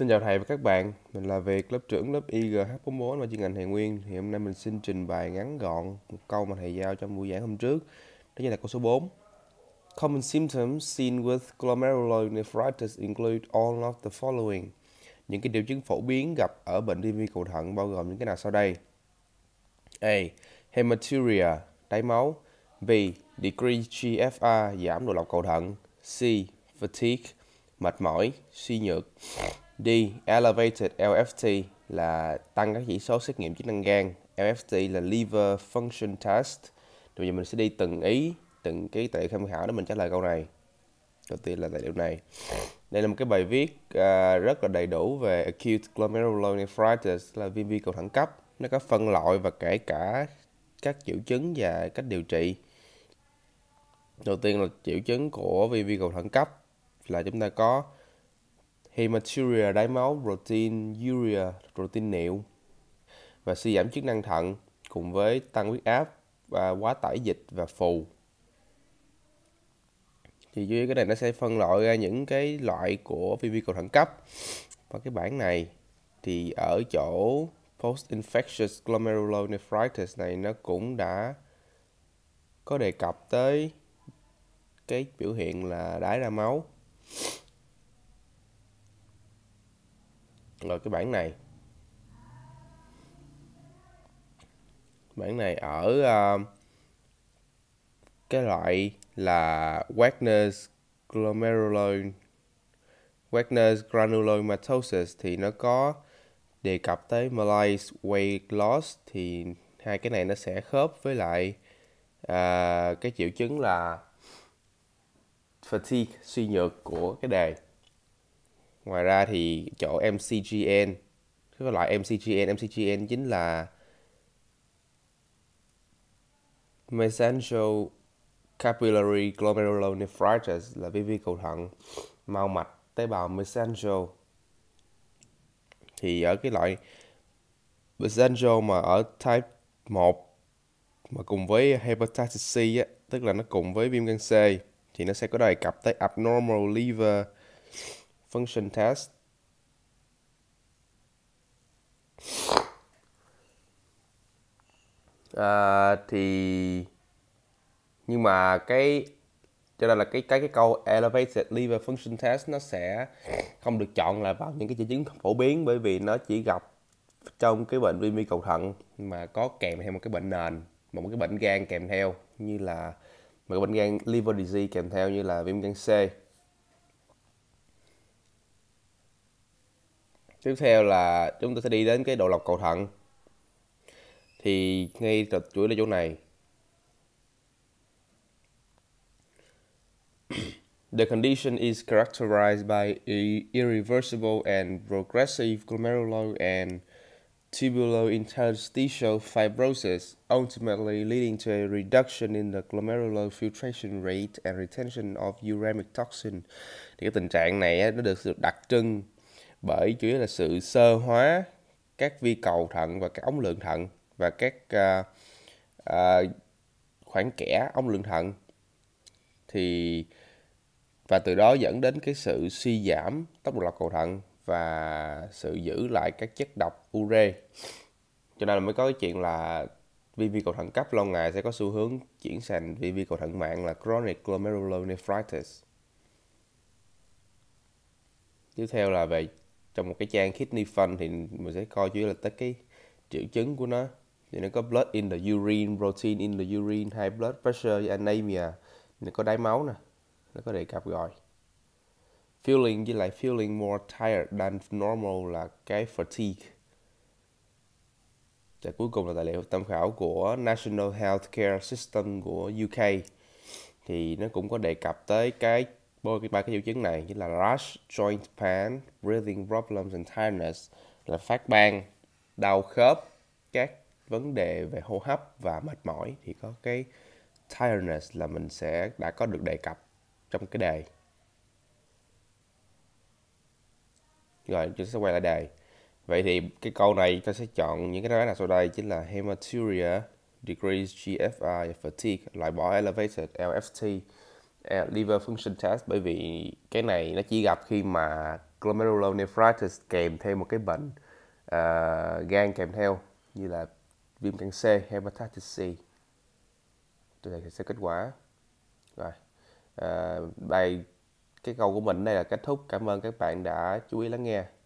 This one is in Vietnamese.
Xin chào thầy và các bạn, mình là Việt, lớp trưởng lớp IGH44 và chuyên ngành Hề Nguyên. Thì hôm nay mình xin trình bày ngắn gọn một câu mà thầy giao trong buổi giảng hôm trước. Đó chính là câu số 4. Common symptoms seen with glomerulonephritis include all of the following. Những cái triệu chứng phổ biến gặp ở bệnh viêm cầu thận bao gồm những cái nào sau đây? A. Hematuria, đáy máu. B. decreased GFR, giảm độ lọc cầu thận. C. Fatigue, mệt mỏi, suy nhược. D. Elevated LFT là tăng các chỉ số xét nghiệm chức năng gan. LFT là Liver Function Test. Bây giờ mình sẽ đi từng ý, từng cái tài liệu tham khảo để mình trả lời câu này. Đầu tiên là tài liệu này. Đây là một cái bài viết uh, rất là đầy đủ về acute glomerulonephritis là viêm vi cầu thẳng cấp. Nó có phân loại và kể cả các triệu chứng và cách điều trị. Đầu tiên là triệu chứng của viêm vi cầu thẳng cấp là chúng ta có hematuria đáy máu, protein urea, protein niệu và suy giảm chức năng thận cùng với tăng huyết áp và quá tải dịch và phù. Thì dưới cái này nó sẽ phân loại ra những cái loại của viêm vi cầu thận cấp. Và cái bảng này thì ở chỗ post infectious glomerulonephritis này nó cũng đã có đề cập tới cái biểu hiện là đái ra máu rồi cái bản này bản này ở uh, cái loại là Wagner's glomerular Wagner's granulomatosis thì nó có đề cập tới malaise weight loss thì hai cái này nó sẽ khớp với lại uh, cái triệu chứng là fatigue suy nhược của cái đề ngoài ra thì chỗ MCGN cái loại MCGN MCGN chính là mesangial capillary glomerulonephritis là vi vi cầu thận mau mạch tế bào mesangial thì ở cái loại mesangial mà ở type 1 mà cùng với hepatitis C á, tức là nó cùng với viêm gan C thì nó sẽ có đề cập tới abnormal liver function test à, thì nhưng mà cái cho nên là cái cái cái câu elevated liver function test nó sẽ không được chọn là vào những cái triệu chứng phổ biến bởi vì nó chỉ gặp trong cái bệnh viêm vi cầu thận mà có kèm theo một cái bệnh nền một cái bệnh gan kèm theo như là một cái bệnh gan liver disease kèm theo như là viêm gan C tiếp theo là chúng ta sẽ đi đến cái độ lọc cầu thận thì ngay từ chuỗi là chỗ này The condition is characterized by irreversible and progressive glomerular and tubulo-interstitial fibrosis, ultimately leading to a reduction in the glomerular filtration rate and retention of uremic toxin. Thì cái tình trạng này nó được đặc trưng bởi chủ yếu là sự sơ hóa các vi cầu thận và các ống lượng thận và các uh, uh, khoảng kẽ ống lượng thận thì và từ đó dẫn đến cái sự suy giảm tốc độ lọc cầu thận và sự giữ lại các chất độc ure cho nên là mới có cái chuyện là vi vi cầu thận cấp lâu ngày sẽ có xu hướng chuyển sang vi vi cầu thận mạng là chronic glomerulonephritis tiếp theo là về trong một cái trang kidney fund thì mình sẽ coi chủ là tất cái triệu chứng của nó thì nó có blood in the urine protein in the urine high blood pressure anemia nó có đái máu nè nó có đề cập rồi feeling với lại feeling more tired than normal là cái fatigue và cuối cùng là tài liệu tham khảo của National Healthcare System của UK thì nó cũng có đề cập tới cái Bôi cái ba cái triệu chứng này chính là rash, joint pain, breathing problems and tiredness là phát ban, đau khớp, các vấn đề về hô hấp và mệt mỏi thì có cái tiredness là mình sẽ đã có được đề cập trong cái đề. Rồi chúng ta sẽ quay lại đề. Vậy thì cái câu này ta sẽ chọn những cái đáp án nào sau đây chính là hematuria, decreased GFI, fatigue, loại bỏ elevated LFT, À, liver function test bởi vì cái này nó chỉ gặp khi mà glomerulonephritis kèm theo một cái bệnh uh, gan kèm theo như là viêm gan C, hepatitis C. Tôi này sẽ kết quả. Rồi. Uh, bài cái câu của mình đây là kết thúc. Cảm ơn các bạn đã chú ý lắng nghe.